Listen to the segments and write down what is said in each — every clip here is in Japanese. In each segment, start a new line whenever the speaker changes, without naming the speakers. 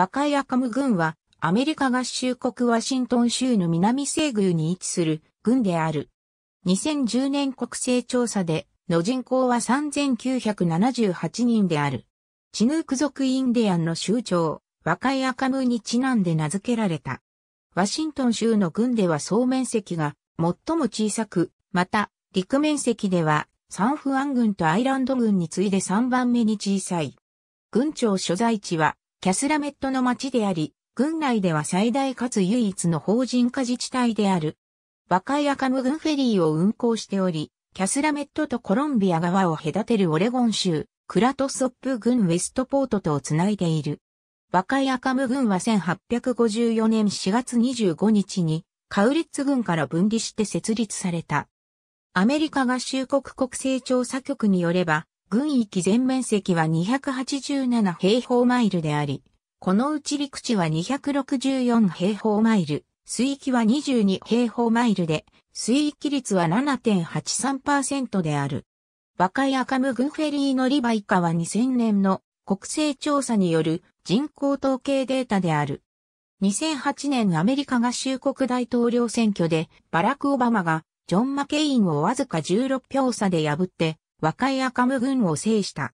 若いカム軍は、アメリカ合衆国ワシントン州の南
西宮に位置する軍である。2010年国勢調査で、の人口は3978人である。チヌーク族インディアンの州長、若いカムにちなんで名付けられた。ワシントン州の軍では総面積が最も小さく、また、陸面積ではサンフアン軍とアイランド軍に次いで3番目に小さい。軍庁所在地はキャスラメットの町であり、郡内では最大かつ唯一の法人化自治体である。バカイアカム郡フェリーを運行しており、キャスラメットとコロンビア側を隔てるオレゴン州、クラトソップ郡ウェストポートとをつないでいる。バカイアカム郡は1854年4月25日に、カウリッツ郡から分離して設立された。アメリカ合衆国国勢調査局によれば、軍域全面積は287平方マイルであり、このうち陸地は264平方マイル、水域は22平方マイルで、水域率は7.83%である。バカヤカム軍フェリー乗り場以下は2000年の国勢調査による人口統計データである。2008年アメリカ合衆国大統領選挙でバラク・オバマがジョン・マケインをわずか16票差で破って和解赤無軍を制した。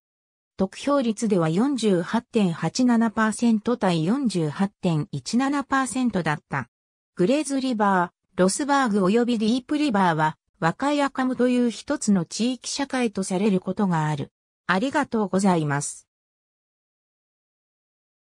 得票率では48.87%対48.17%だった。グレーズリバー、ロスバーグ及びディープリバーは、和解赤無という一つの地域社会と
されることがある。ありがとうございます。